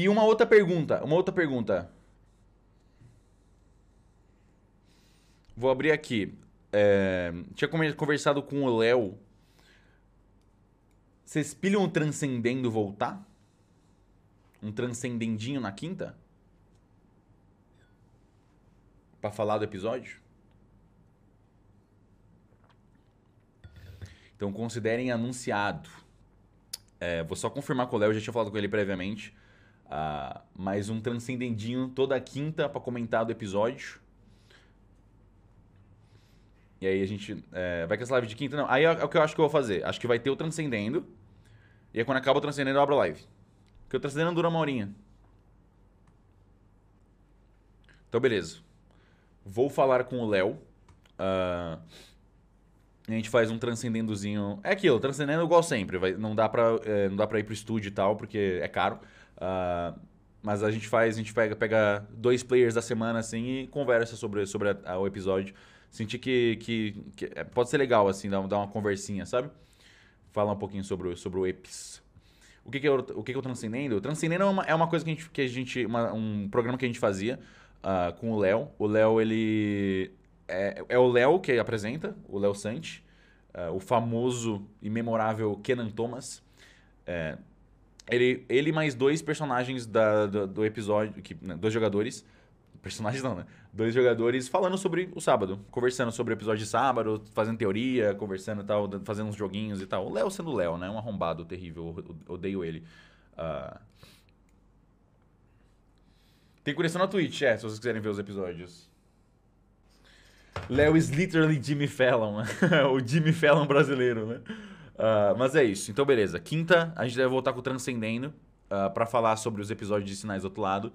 E uma outra pergunta, uma outra pergunta. Vou abrir aqui. É, tinha conversado com o Léo. Vocês pilham o transcendendo voltar? Um transcendendinho na quinta? Pra falar do episódio? Então considerem anunciado. É, vou só confirmar com o Léo, já tinha falado com ele previamente. Uh, mais um transcendendinho toda quinta para comentar do episódio. E aí a gente. É, vai com essa live de quinta? Não. Aí é, é o que eu acho que eu vou fazer. Acho que vai ter o Transcendendo. E aí quando acaba o Transcendendo, eu abro a live. Porque o Transcendendo dura uma horinha. Então, beleza. Vou falar com o Léo. Uh, a gente faz um transcendendozinho. É aquilo, transcendendo igual sempre. Vai, não, dá para é, não dá pra ir pro estúdio e tal, porque é caro. Uh, mas a gente faz, a gente pega, pega dois players da semana assim e conversa sobre, sobre a, a, o episódio. Sentir que, que, que, é, pode ser legal, assim, dar, dar uma conversinha, sabe? Falar um pouquinho sobre, sobre o EPIS. O que, que, eu, é o que, que eu é transcendendo? O transcendendo é uma, é uma coisa que a gente. Que a gente uma, um programa que a gente fazia uh, com o Léo. O Léo, ele. É, é o Léo que apresenta, o Léo Sante, uh, ah, o famoso e memorável Kenan Thomas. É, ele, ele mais dois personagens da, do, do episódio. Que, né, dois jogadores. Personagens não, né? Dois jogadores falando sobre o sábado. Conversando sobre o episódio de sábado, fazendo teoria, conversando e tal, fazendo uns joguinhos e tal. O Léo sendo Léo, né? Um arrombado terrível. Odeio ele. Uh... Tem conexão na Twitch, é, se vocês quiserem ver os episódios. Léo is literally Jimmy Fallon. o Jimmy Fallon brasileiro, né? Uh, mas é isso. Então, beleza. Quinta, a gente deve voltar com o Transcendendo uh, ah, para falar sobre os episódios de Sinais do Outro Lado.